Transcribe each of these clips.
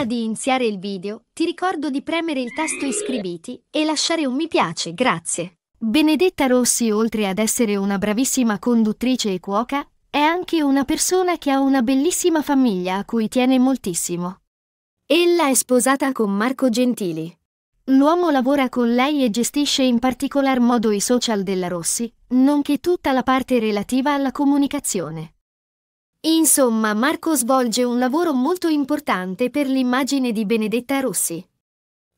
Prima di iniziare il video, ti ricordo di premere il tasto iscriviti e lasciare un mi piace, grazie. Benedetta Rossi, oltre ad essere una bravissima conduttrice e cuoca, è anche una persona che ha una bellissima famiglia a cui tiene moltissimo. Ella è sposata con Marco Gentili. L'uomo lavora con lei e gestisce in particolar modo i social della Rossi, nonché tutta la parte relativa alla comunicazione. Insomma, Marco svolge un lavoro molto importante per l'immagine di Benedetta Rossi.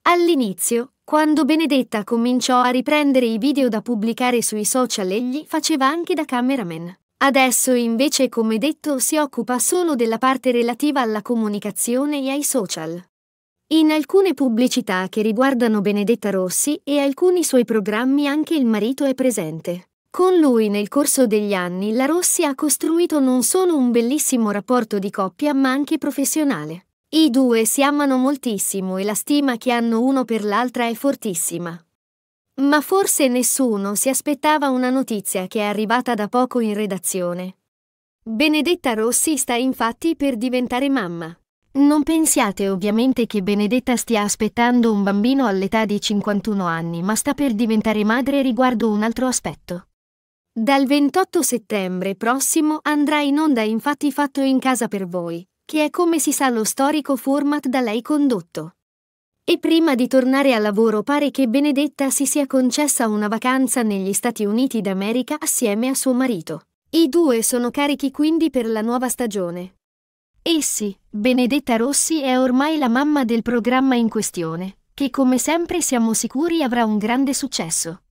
All'inizio, quando Benedetta cominciò a riprendere i video da pubblicare sui social egli faceva anche da cameraman. Adesso invece, come detto, si occupa solo della parte relativa alla comunicazione e ai social. In alcune pubblicità che riguardano Benedetta Rossi e alcuni suoi programmi anche il marito è presente. Con lui nel corso degli anni la Rossi ha costruito non solo un bellissimo rapporto di coppia ma anche professionale. I due si amano moltissimo e la stima che hanno uno per l'altra è fortissima. Ma forse nessuno si aspettava una notizia che è arrivata da poco in redazione. Benedetta Rossi sta infatti per diventare mamma. Non pensiate ovviamente che Benedetta stia aspettando un bambino all'età di 51 anni, ma sta per diventare madre riguardo un altro aspetto. Dal 28 settembre prossimo andrà in onda infatti Fatto in casa per voi, che è come si sa lo storico format da lei condotto. E prima di tornare al lavoro pare che Benedetta si sia concessa una vacanza negli Stati Uniti d'America assieme a suo marito. I due sono carichi quindi per la nuova stagione. Essi, eh Benedetta Rossi è ormai la mamma del programma in questione, che come sempre siamo sicuri avrà un grande successo.